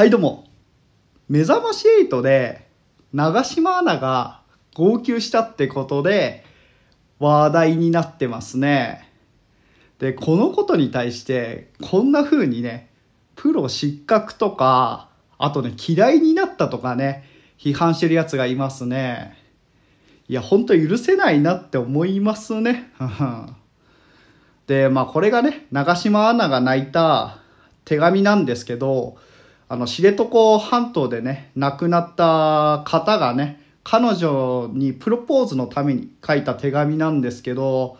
はいどうも目覚まし8で長島アナが号泣したってことで話題になってますねでこのことに対してこんな風にねプロ失格とかあとね嫌いになったとかね批判してるやつがいますねいやほんと許せないなって思いますね でまあこれがね長島アナが泣いた手紙なんですけどあの、知床半島でね、亡くなった方がね、彼女にプロポーズのために書いた手紙なんですけど、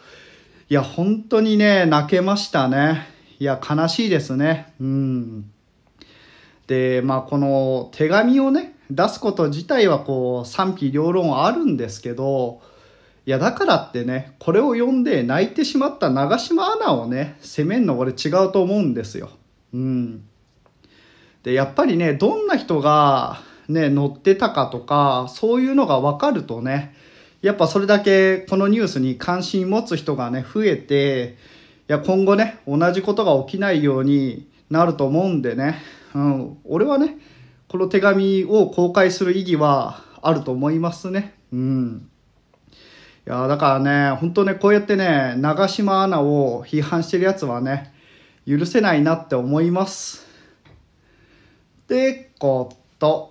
いや、本当にね、泣けましたね。いや、悲しいですね。うん。で、まあ、この手紙をね、出すこと自体はこう、賛否両論あるんですけど、いや、だからってね、これを読んで泣いてしまった長島アナをね、責めるの俺違うと思うんですよ。うん。でやっぱりねどんな人が、ね、乗ってたかとかそういうのが分かるとねやっぱそれだけこのニュースに関心持つ人がね増えていや今後ね同じことが起きないようになると思うんでね、うん、俺はねこの手紙を公開する意義はあると思いますね。うんいやだからね、本当ね、こうやってね、長島アナを批判してるやつはね、許せないなって思います。ってこと。